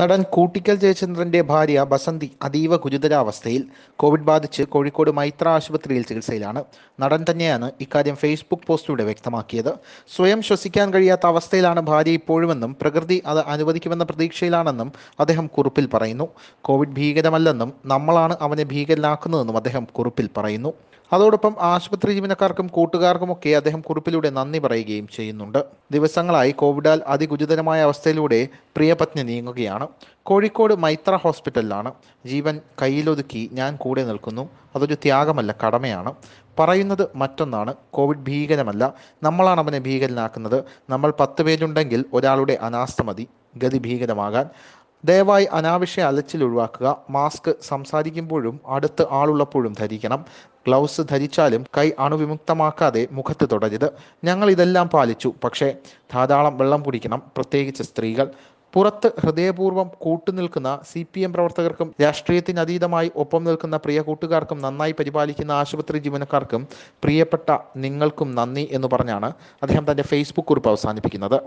നടൻ കൂട്ടിക്കൽ ജയചന്ദ്രന്റെ ഭാര്യ ബസന്തി അതീവ ഗുരുതരാവസ്ഥയിൽ കോവിഡ് ബാധിച്ച് കോഴിക്കോട് മൈത്ര ആശുപത്രിയിൽ ചികിത്സയിലാണ് നടൻ തന്നെയാണ് ഇക്കാര്യം ഫേസ്ബുക്ക് പോസ്റ്റിലൂടെ വ്യക്തമാക്കിയത് സ്വയം ശ്വസിക്കാൻ കഴിയാത്ത അവസ്ഥയിലാണ് ഭാര്യ ഇപ്പോഴുമെന്നും പ്രകൃതി അത് അനുവദിക്കുമെന്ന പ്രതീക്ഷയിലാണെന്നും അദ്ദേഹം കുറിപ്പിൽ പറയുന്നു കോവിഡ് ഭീകരമല്ലെന്നും നമ്മളാണ് അവനെ ഭീകരനാക്കുന്നതെന്നും അദ്ദേഹം കുറിപ്പിൽ പറയുന്നു അതോടൊപ്പം ആശുപത്രി ജീവനക്കാർക്കും കൂട്ടുകാർക്കുമൊക്കെ അദ്ദേഹം കുറിപ്പിലൂടെ നന്ദി പറയുകയും ചെയ്യുന്നുണ്ട് ദിവസങ്ങളായി കോവിഡാൽ അതിഗുരുതരമായ അവസ്ഥയിലൂടെ പ്രിയപത്നി നീങ്ങുകയാണ് ആണ് കോഴിക്കോട് മൈത്ര ഹോസ്പിറ്റലിലാണ് ജീവൻ കയ്യിലൊതുക്കി ഞാൻ കൂടെ നിൽക്കുന്നു അതൊരു ത്യാഗമല്ല കടമയാണ് പറയുന്നത് മറ്റൊന്നാണ് കോവിഡ് ഭീകരമല്ല നമ്മളാണ് അവനെ ഭീകരനാക്കുന്നത് നമ്മൾ പത്ത് പേരുണ്ടെങ്കിൽ ഒരാളുടെ അനാസ്ഥ മതി ഗതി ഭീകരമാകാൻ ദയവായി അനാവശ്യ അലച്ചിൽ ഒഴിവാക്കുക മാസ്ക് സംസാരിക്കുമ്പോഴും അടുത്ത് ആളുള്ളപ്പോഴും ധരിക്കണം ഗ്ലൗസ് ധരിച്ചാലും കൈ അണുവിമുക്തമാക്കാതെ മുഖത്ത് തുടരുത് ഞങ്ങൾ ഇതെല്ലാം പാലിച്ചു പക്ഷേ ധാരാളം വെള്ളം കുടിക്കണം പ്രത്യേകിച്ച് സ്ത്രീകൾ പുറത്ത് ഹൃദയപൂർവ്വം കൂട്ടുനിൽക്കുന്ന സി പി എം പ്രവർത്തകർക്കും രാഷ്ട്രീയത്തിനതീതമായി ഒപ്പം നിൽക്കുന്ന പ്രിയ കൂട്ടുകാർക്കും നന്നായി പരിപാലിക്കുന്ന ആശുപത്രി ജീവനക്കാർക്കും പ്രിയപ്പെട്ട നിങ്ങൾക്കും നന്ദി എന്ന് പറഞ്ഞാണ് അദ്ദേഹം തൻ്റെ ഫേസ്ബുക്ക് കുറിപ്പ് അവസാനിപ്പിക്കുന്നത്